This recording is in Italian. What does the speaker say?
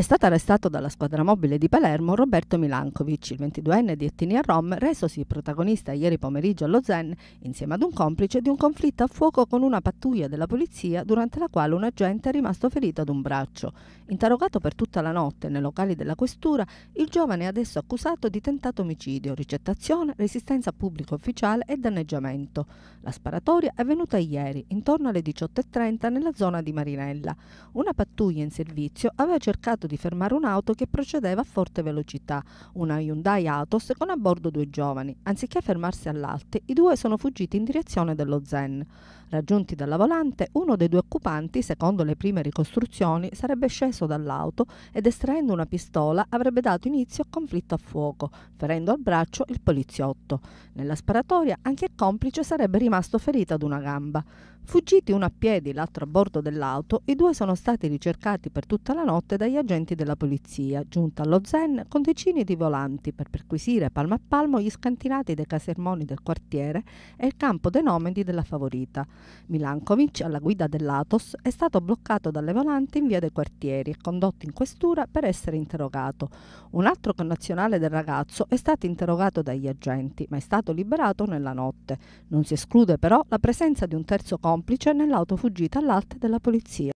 È stato arrestato dalla squadra mobile di Palermo Roberto Milankovic, il 22enne di etnia rom, resosi protagonista ieri pomeriggio allo Zen insieme ad un complice di un conflitto a fuoco con una pattuglia della polizia durante la quale un agente è rimasto ferito ad un braccio. Interrogato per tutta la notte nei locali della questura, il giovane è adesso accusato di tentato omicidio, ricettazione, resistenza a pubblico ufficiale e danneggiamento. La sparatoria è venuta ieri, intorno alle 18.30 nella zona di Marinella. Una pattuglia in servizio aveva cercato di fermare un'auto che procedeva a forte velocità, una Hyundai Atos con a bordo due giovani. Anziché fermarsi all'alte, i due sono fuggiti in direzione dello Zen. Raggiunti dalla volante, uno dei due occupanti, secondo le prime ricostruzioni, sarebbe sceso dall'auto ed estraendo una pistola avrebbe dato inizio a conflitto a fuoco, ferendo al braccio il poliziotto. Nella sparatoria anche il complice sarebbe rimasto ferito ad una gamba. Fuggiti uno a piedi, l'altro a bordo dell'auto, i due sono stati ricercati per tutta la notte dagli agenti agenti della polizia, giunta allo Zen con decine di volanti per perquisire palmo a palmo gli scantinati dei casermoni del quartiere e il campo dei nomadi della favorita. Milankovic, alla guida dell'Atos, è stato bloccato dalle volanti in via dei quartieri e condotto in questura per essere interrogato. Un altro connazionale del ragazzo è stato interrogato dagli agenti, ma è stato liberato nella notte. Non si esclude però la presenza di un terzo complice nell'auto fuggita all'alte della polizia.